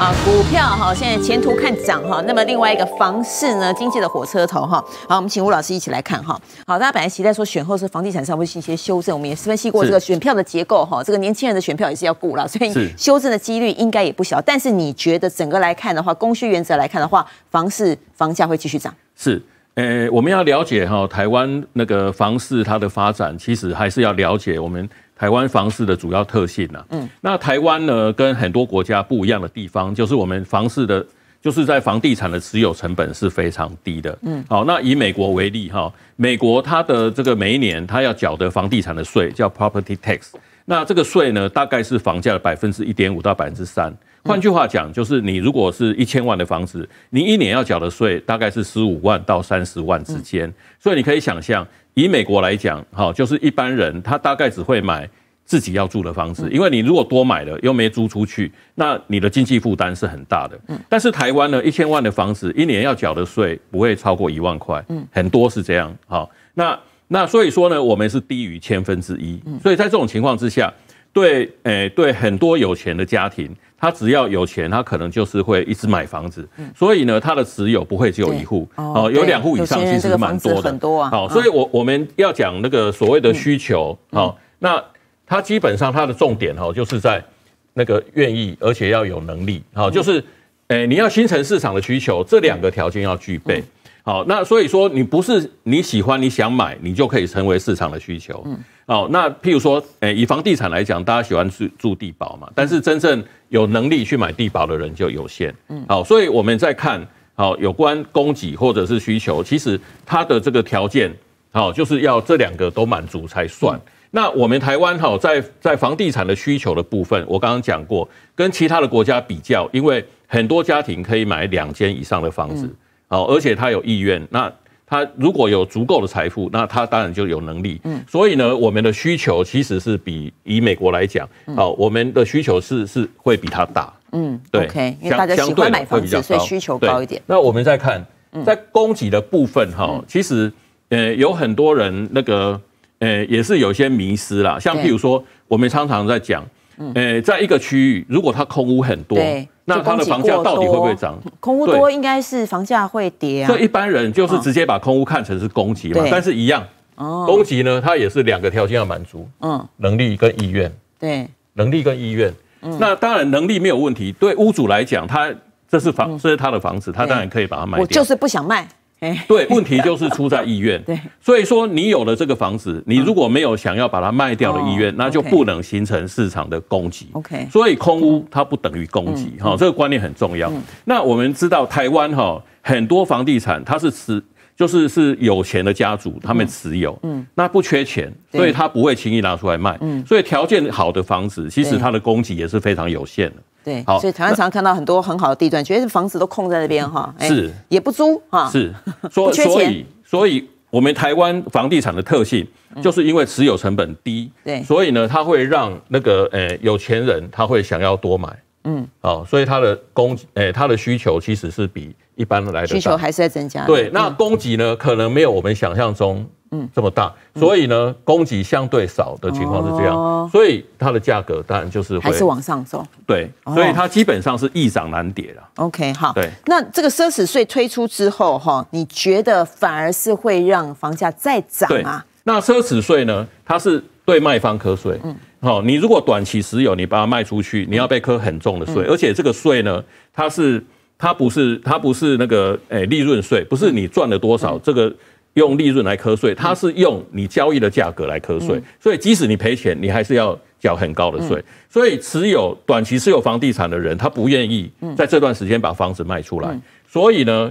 啊，股票哈，现在前途看涨哈。那么另外一个房市呢，经济的火车头哈。好，我们请吴老师一起来看哈。好，大家本来期待说选后是房地产稍微有一些修正，我们也分析过这个选票的结构哈。这个年轻人的选票也是要顾了，所以修正的几率应该也不小。但是你觉得整个来看的话，供需原则来看的话，房市房价会继续涨？是，呃，我们要了解哈，台湾那个房市它的发展，其实还是要了解我们。台湾房市的主要特性呢？嗯，那台湾呢跟很多国家不一样的地方，就是我们房市的，就是在房地产的持有成本是非常低的。嗯，好，那以美国为例哈，美国它的这个每一年它要缴的房地产的税叫 property tax。那这个税呢，大概是房价的百分之一点五到百分之三。换句话讲，就是你如果是一千万的房子，你一年要缴的税大概是十五万到三十万之间。所以你可以想象，以美国来讲，哈，就是一般人他大概只会买自己要住的房子，因为你如果多买了又没租出去，那你的经济负担是很大的。但是台湾呢，一千万的房子一年要缴的税不会超过一万块。很多是这样。哈，那。那所以说呢，我们是低于千分之一，所以在这种情况之下，对，诶，对很多有钱的家庭，他只要有钱，他可能就是会一直买房子，所以呢，他的持有不会只有一户，哦，有两户以上，其实蛮多的，很多啊。好，所以，我我们要讲那个所谓的需求，好，那他基本上他的重点哈，就是在那个愿意而且要有能力，好，就是，诶，你要形成市场的需求，这两个条件要具备。好，那所以说你不是你喜欢你想买，你就可以成为市场的需求。嗯，好，那譬如说，诶，以房地产来讲，大家喜欢是住地保嘛，但是真正有能力去买地保的人就有限。嗯，好，所以我们在看，好，有关供给或者是需求，其实它的这个条件，好，就是要这两个都满足才算。那我们台湾哈，在在房地产的需求的部分，我刚刚讲过，跟其他的国家比较，因为很多家庭可以买两间以上的房子。好，而且他有意愿。那他如果有足够的财富，那他当然就有能力。嗯，所以呢，我们的需求其实是比以美国来讲，好，我们的需求是是会比他大。嗯，对，因为大家喜欢买房子，所以需求高一点。那我们再看，在供给的部分哈，其实呃有很多人那个呃也是有些迷失啦，像譬如说我们常常在讲，呃，在一个区域如果它空屋很多。对。那它的房价到底会不会涨？空屋多应该是房价会跌啊。所以一般人就是直接把空屋看成是供给嘛，但是一样，供给呢，它也是两个条件要满足，嗯，能力跟意愿，对，能力跟意愿。嗯，那当然能力没有问题，对屋主来讲，他这是房，这是他的房子，他当然可以把它卖。我就是不想卖。对，问题就是出在意愿。对，所以说你有了这个房子，你如果没有想要把它卖掉的意愿，那就不能形成市场的供给。OK，所以空屋它不等于供给，哈，这个观念很重要。那我们知道台湾哈，很多房地产它是持，就是是有钱的家族他们持有，嗯，那不缺钱，所以他不会轻易拿出来卖。嗯，所以条件好的房子，其实它的供给也是非常有限的。对，所以台湾常常看到很多很好的地段，觉得房子都空在那边哈，是也 不租哈，是说所以，所以我们台湾房地产的特性就是因为持有成本低，对，所以呢，它会让那个呃有钱人他会想要多买，嗯，好，所以它的供，哎，它的需求其实是比一般的来，需求还是在增加，对，那供给呢，可能没有我们想象中。嗯，这么大，所以呢，供给相对少的情况是这样，所以它的价格当然就是还是往上走。对，所以它基本上是易涨难跌了。OK，好，对，那这个奢侈税推出之后，哈，你觉得反而是会让房价再涨吗？那奢侈税呢，它是对卖方课税。嗯，好，你如果短期持有，你把它卖出去，你要被课很重的税，而且这个税呢，它是它不是它不是那个诶利润税，不是你赚了多少这个。用利润来扣税，它是用你交易的价格来扣税，所以即使你赔钱，你还是要缴很高的税。所以持有短期持有房地产的人，他不愿意在这段时间把房子卖出来。所以呢，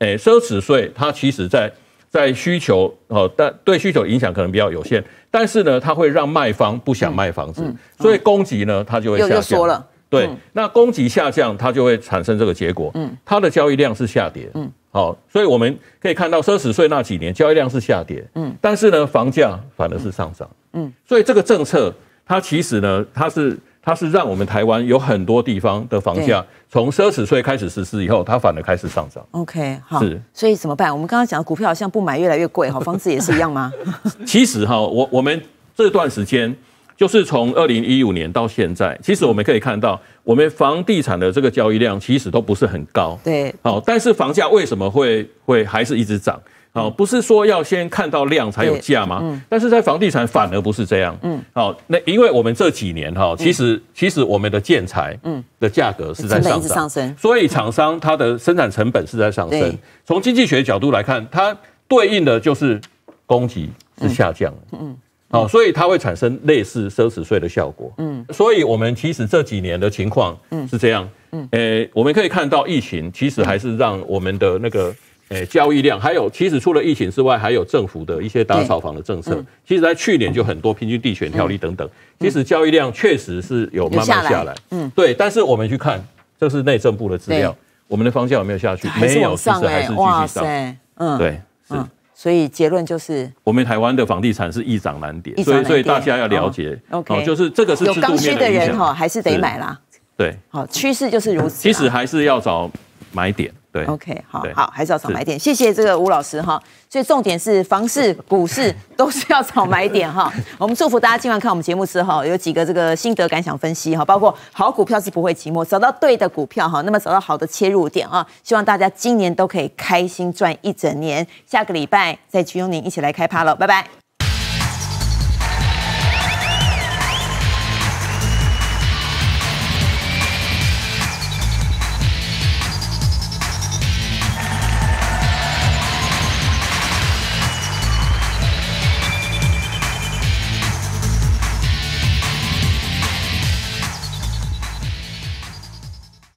诶，奢侈税它其实在在需求哦，但对需求影响可能比较有限。但是呢，它会让卖方不想卖房子，所以供给呢它就会下降。对，那供给下降，它就会产生这个结果。嗯，它的交易量是下跌。嗯。好，所以我们可以看到奢侈税那几年交易量是下跌，嗯，但是呢，房价反而是上涨，嗯，所以这个政策它其实呢，它是它是让我们台湾有很多地方的房价从奢侈税开始实施以后，它反而开始上涨。OK，好，是，所以怎么办？我们刚刚讲股票好像不买越来越贵，好，房子也是一样吗？其实哈，我我们这段时间。就是从二零一五年到现在，其实我们可以看到，我们房地产的这个交易量其实都不是很高。对，好，但是房价为什么会会还是一直涨？好，不是说要先看到量才有价吗？嗯，但是在房地产反而不是这样。嗯，好，那因为我们这几年哈，其实其实我们的建材嗯的价格是在上升，所以厂商它的生产成本是在上升。从经济学角度来看，它对应的就是供给是下降嗯。好，所以它会产生类似奢侈税的效果。嗯，所以我们其实这几年的情况，嗯，是这样。嗯，诶，我们可以看到疫情其实还是让我们的那个诶交易量，还有其实除了疫情之外，还有政府的一些打炒房的政策。其实在去年就很多平均地权条例等等，其实交易量确实是有慢慢下来。嗯，对。但是我们去看，这是内政部的资料，我们的方向有没有下去？没有，政策还是继续上。嗯，对，是。所以结论就是，我们台湾的房地产是易涨难跌，所以所以大家要了解，哦，就是这个是有刚需的人哈，还是得买啦，对，好趋势就是如此，其实还是要找买点。对，OK，好好，还是要少买点。谢谢这个吴老师哈，所以重点是房市、股市 都是要少买点哈。我们祝福大家今晚看我们节目之后，有几个这个心得感想分析哈，包括好股票是不会寂寞，找到对的股票哈，那么找到好的切入点啊，希望大家今年都可以开心赚一整年。下个礼拜再去永您一起来开趴了，拜拜。